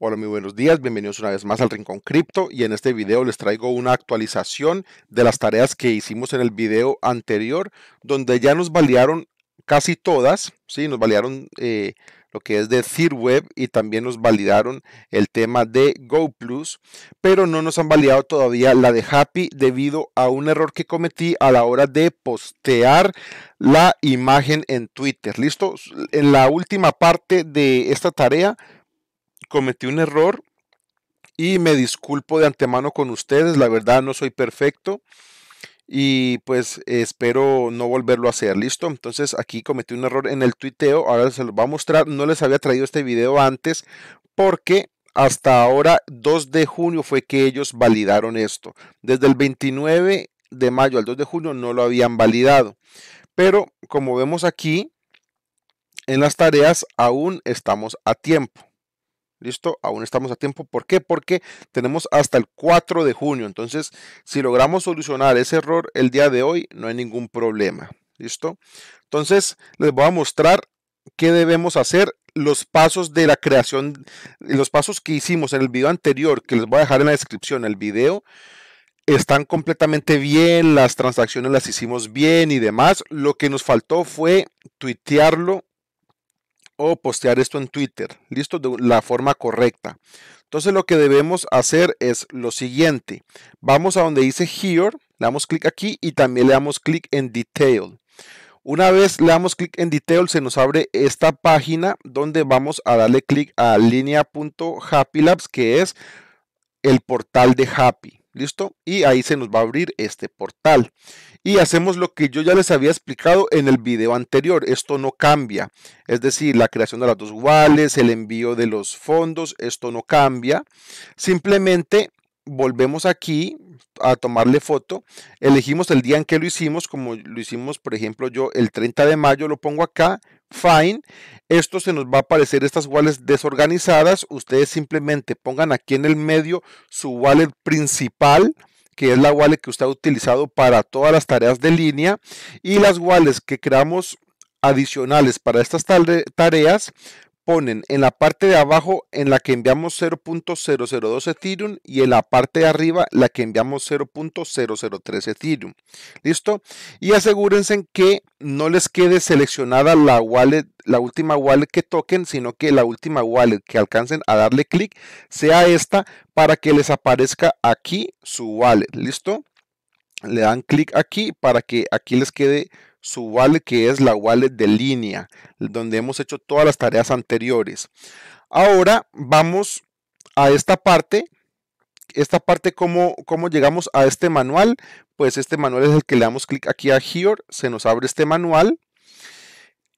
Hola, muy buenos días, bienvenidos una vez más al Rincón Cripto y en este video les traigo una actualización de las tareas que hicimos en el video anterior, donde ya nos validaron casi todas, ¿sí? nos validaron eh, lo que es de web y también nos validaron el tema de GoPlus, pero no nos han validado todavía la de Happy debido a un error que cometí a la hora de postear la imagen en Twitter, ¿listo? En la última parte de esta tarea cometí un error y me disculpo de antemano con ustedes, la verdad no soy perfecto y pues espero no volverlo a hacer, ¿listo? Entonces aquí cometí un error en el tuiteo, ahora se los voy a mostrar, no les había traído este video antes porque hasta ahora 2 de junio fue que ellos validaron esto, desde el 29 de mayo al 2 de junio no lo habían validado, pero como vemos aquí en las tareas aún estamos a tiempo. ¿Listo? Aún estamos a tiempo. ¿Por qué? Porque tenemos hasta el 4 de junio. Entonces, si logramos solucionar ese error el día de hoy, no hay ningún problema. ¿Listo? Entonces, les voy a mostrar qué debemos hacer, los pasos de la creación, los pasos que hicimos en el video anterior, que les voy a dejar en la descripción el video, están completamente bien, las transacciones las hicimos bien y demás. Lo que nos faltó fue tuitearlo o postear esto en Twitter, listo, de la forma correcta. Entonces lo que debemos hacer es lo siguiente, vamos a donde dice Here, le damos clic aquí y también le damos clic en Detail. Una vez le damos clic en Detail se nos abre esta página donde vamos a darle clic a línea.happylabs que es el portal de Happy. ¿Listo? Y ahí se nos va a abrir este portal. Y hacemos lo que yo ya les había explicado en el video anterior. Esto no cambia. Es decir, la creación de las dos el envío de los fondos, esto no cambia. Simplemente volvemos aquí a tomarle foto. Elegimos el día en que lo hicimos, como lo hicimos, por ejemplo, yo el 30 de mayo lo pongo acá Fine. Esto se nos va a aparecer estas wallets desorganizadas. Ustedes simplemente pongan aquí en el medio su wallet principal que es la wallet que usted ha utilizado para todas las tareas de línea y las wallets que creamos adicionales para estas tareas ponen en la parte de abajo en la que enviamos 0.002 Ethereum y en la parte de arriba la que enviamos 0.003 Ethereum. ¿Listo? Y asegúrense que no les quede seleccionada la la última wallet que toquen, sino que la última wallet que alcancen a darle clic sea esta para que les aparezca aquí su wallet. ¿Listo? Le dan clic aquí para que aquí les quede su wallet que es la wallet de línea, donde hemos hecho todas las tareas anteriores. Ahora vamos a esta parte. Esta parte, ¿cómo, cómo llegamos a este manual? Pues este manual es el que le damos clic aquí a Here, se nos abre este manual.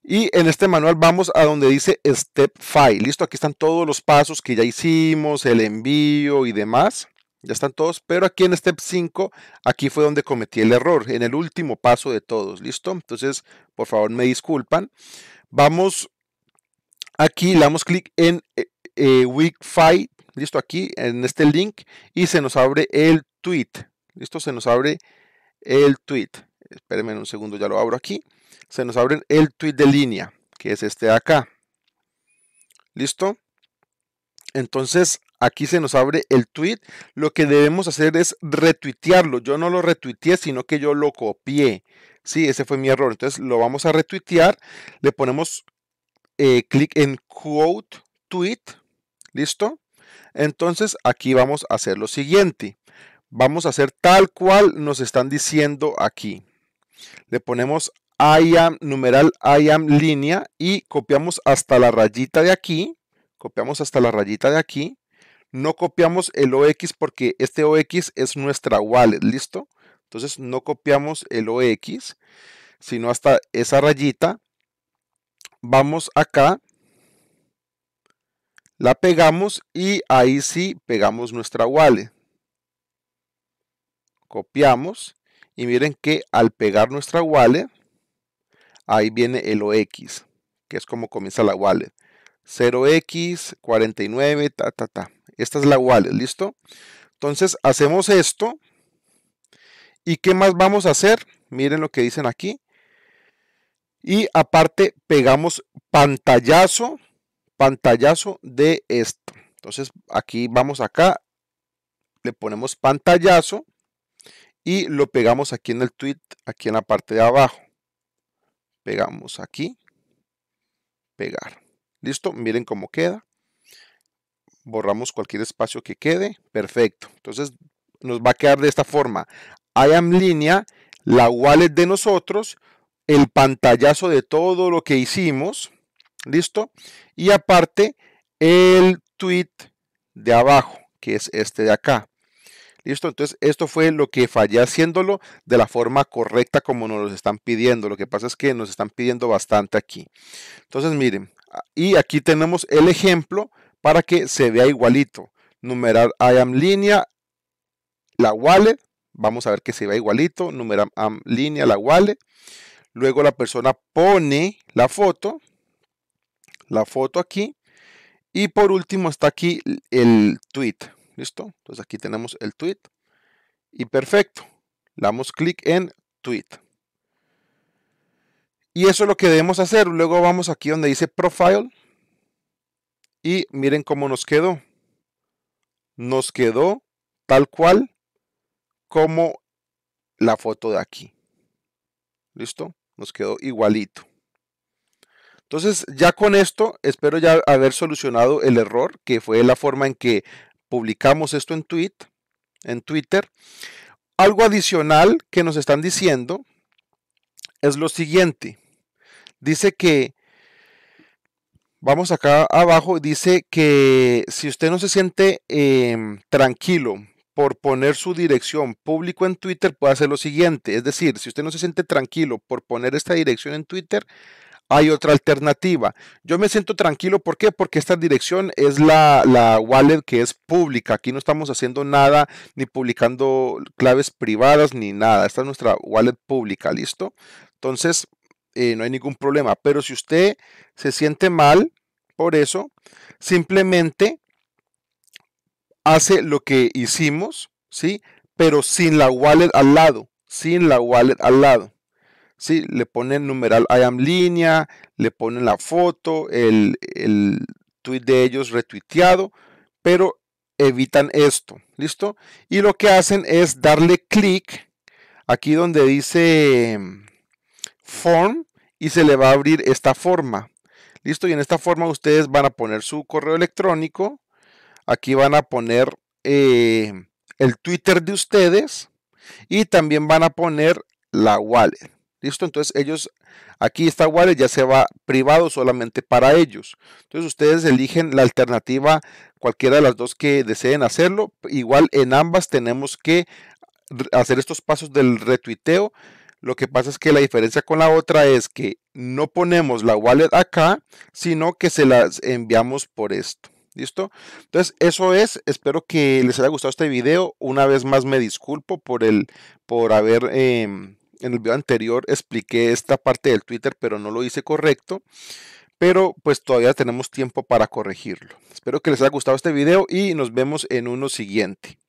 Y en este manual vamos a donde dice Step File. Listo, aquí están todos los pasos que ya hicimos, el envío y demás ya están todos, pero aquí en step 5, aquí fue donde cometí el error, en el último paso de todos, ¿listo? Entonces, por favor, me disculpan. Vamos aquí, le damos clic en eh, eh Week ¿listo? Aquí, en este link, y se nos abre el tweet, ¿listo? Se nos abre el tweet. Espérenme un segundo, ya lo abro aquí. Se nos abre el tweet de línea, que es este de acá. ¿Listo? Entonces, aquí se nos abre el tweet, lo que debemos hacer es retuitearlo. Yo no lo retuiteé, sino que yo lo copié. Sí, ese fue mi error. Entonces lo vamos a retuitear, le ponemos eh, clic en quote tweet, ¿listo? Entonces aquí vamos a hacer lo siguiente. Vamos a hacer tal cual nos están diciendo aquí. Le ponemos I am, numeral I am línea y copiamos hasta la rayita de aquí. Copiamos hasta la rayita de aquí no copiamos el OX porque este OX es nuestra wallet, ¿listo? Entonces no copiamos el OX, sino hasta esa rayita. Vamos acá, la pegamos y ahí sí pegamos nuestra wallet. Copiamos y miren que al pegar nuestra wallet, ahí viene el OX, que es como comienza la wallet. 0x49, ta, ta, ta. Esta es la wallet, ¿listo? Entonces hacemos esto. ¿Y qué más vamos a hacer? Miren lo que dicen aquí. Y aparte pegamos pantallazo, pantallazo de esto. Entonces aquí vamos acá, le ponemos pantallazo y lo pegamos aquí en el tweet, aquí en la parte de abajo. Pegamos aquí, pegar. Listo, miren cómo queda. Borramos cualquier espacio que quede. Perfecto. Entonces nos va a quedar de esta forma. I am línea, la wallet de nosotros, el pantallazo de todo lo que hicimos. Listo. Y aparte, el tweet de abajo, que es este de acá. ¿Listo? Entonces, esto fue lo que fallé haciéndolo de la forma correcta como nos lo están pidiendo. Lo que pasa es que nos están pidiendo bastante aquí. Entonces, miren, y aquí tenemos el ejemplo para que se vea igualito. Numerar IAM línea, la wallet. Vamos a ver que se vea igualito. Numerar am línea, la wallet. Luego la persona pone la foto. La foto aquí. Y por último está aquí el tweet. ¿Listo? Entonces aquí tenemos el tweet. Y perfecto. damos clic en tweet. Y eso es lo que debemos hacer. Luego vamos aquí donde dice Profile. Y miren cómo nos quedó. Nos quedó tal cual como la foto de aquí. ¿Listo? Nos quedó igualito. Entonces, ya con esto, espero ya haber solucionado el error, que fue la forma en que publicamos esto en, tweet, en Twitter. Algo adicional que nos están diciendo es lo siguiente dice que, vamos acá abajo, dice que si usted no se siente em, tranquilo por poner su dirección público en Twitter, puede hacer lo siguiente. Es decir, si usted no se siente tranquilo por poner esta dirección en Twitter, hay otra alternativa. Yo me siento tranquilo, ¿por qué? Porque esta dirección es la, la wallet que es pública. Aquí no estamos haciendo nada, ni publicando claves privadas, ni nada. Esta es nuestra wallet pública, ¿listo? Entonces, eh, no hay ningún problema. Pero si usted se siente mal por eso, simplemente hace lo que hicimos, ¿sí? Pero sin la wallet al lado, sin la wallet al lado. ¿Sí? Le ponen numeral I am línea, le ponen la foto, el, el tweet de ellos retuiteado, pero evitan esto, ¿listo? Y lo que hacen es darle clic aquí donde dice em, form, y se le va a abrir esta forma. Listo, y en esta forma ustedes van a poner su correo electrónico. Aquí van a poner eh, el Twitter de ustedes y también van a poner la wallet. Listo, entonces ellos, aquí esta wallet ya se va privado solamente para ellos. Entonces ustedes eligen la alternativa, cualquiera de las dos que deseen hacerlo. Igual en ambas tenemos que hacer estos pasos del retuiteo lo que pasa es que la diferencia con la otra es que no ponemos la wallet acá, sino que se las enviamos por esto. ¿Listo? Entonces, eso es. Espero que les haya gustado este video. Una vez más me disculpo por el por haber em, en el video anterior expliqué esta parte del Twitter, pero no lo hice correcto. Pero pues todavía tenemos tiempo para corregirlo. Espero que les haya gustado este video y nos vemos en uno siguiente.